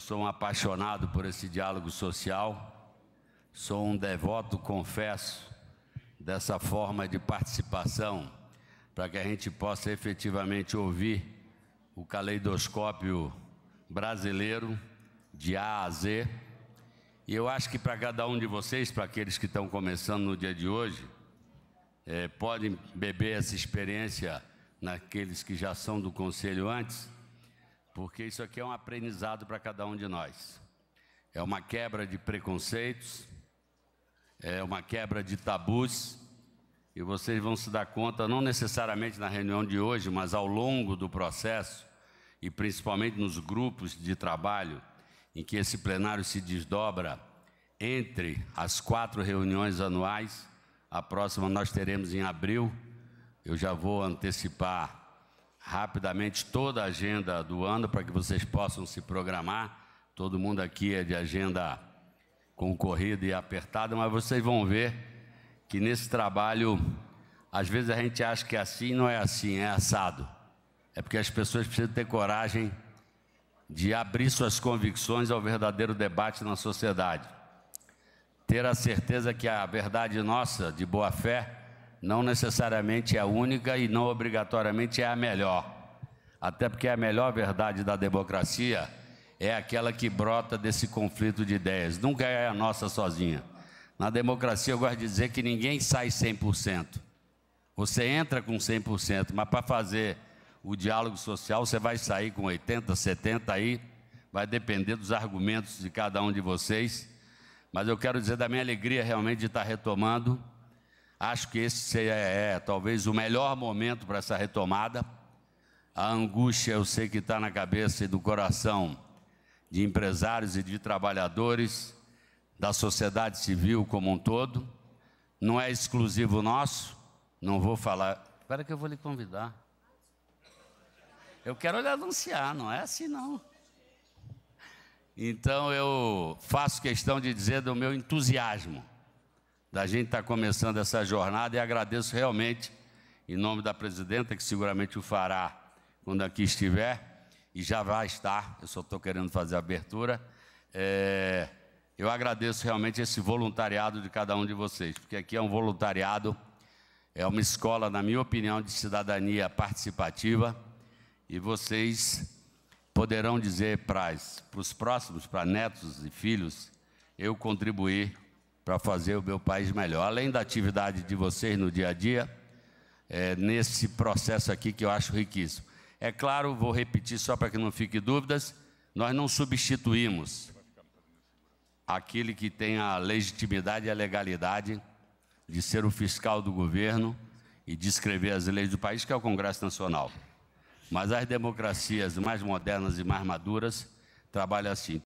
sou um apaixonado por esse diálogo social, sou um devoto, confesso, dessa forma de participação, para que a gente possa efetivamente ouvir o caleidoscópio brasileiro de A a Z. E eu acho que para cada um de vocês, para aqueles que estão começando no dia de hoje, é, podem beber essa experiência naqueles que já são do conselho antes porque isso aqui é um aprendizado para cada um de nós. É uma quebra de preconceitos, é uma quebra de tabus, e vocês vão se dar conta, não necessariamente na reunião de hoje, mas ao longo do processo, e principalmente nos grupos de trabalho, em que esse plenário se desdobra entre as quatro reuniões anuais. A próxima nós teremos em abril. Eu já vou antecipar rapidamente toda a agenda do ano para que vocês possam se programar. Todo mundo aqui é de agenda concorrida e apertada, mas vocês vão ver que nesse trabalho, às vezes a gente acha que é assim, não é assim, é assado. É porque as pessoas precisam ter coragem de abrir suas convicções ao verdadeiro debate na sociedade. Ter a certeza que a verdade nossa, de boa fé, não necessariamente é a única e não obrigatoriamente é a melhor. Até porque a melhor verdade da democracia é aquela que brota desse conflito de ideias, nunca é a nossa sozinha. Na democracia, eu gosto de dizer que ninguém sai 100%. Você entra com 100%, mas para fazer o diálogo social, você vai sair com 80, 70 aí, vai depender dos argumentos de cada um de vocês. Mas eu quero dizer da minha alegria realmente de estar retomando Acho que esse é, é talvez o melhor momento para essa retomada. A angústia, eu sei que está na cabeça e do coração de empresários e de trabalhadores, da sociedade civil como um todo. Não é exclusivo nosso, não vou falar. Espera que eu vou lhe convidar. Eu quero lhe anunciar, não é assim não. Então eu faço questão de dizer do meu entusiasmo da gente estar tá começando essa jornada e agradeço realmente, em nome da presidenta, que seguramente o fará quando aqui estiver, e já vai estar, eu só estou querendo fazer a abertura. É, eu agradeço realmente esse voluntariado de cada um de vocês, porque aqui é um voluntariado, é uma escola, na minha opinião, de cidadania participativa, e vocês poderão dizer para, para os próximos, para netos e filhos, eu contribuí para fazer o meu país melhor. Além da atividade de vocês no dia a dia, é, nesse processo aqui que eu acho riquíssimo. É claro, vou repetir só para que não fique dúvidas, nós não substituímos aquele que tem a legitimidade e a legalidade de ser o fiscal do governo e de escrever as leis do país, que é o Congresso Nacional. Mas as democracias mais modernas e mais maduras trabalham assim.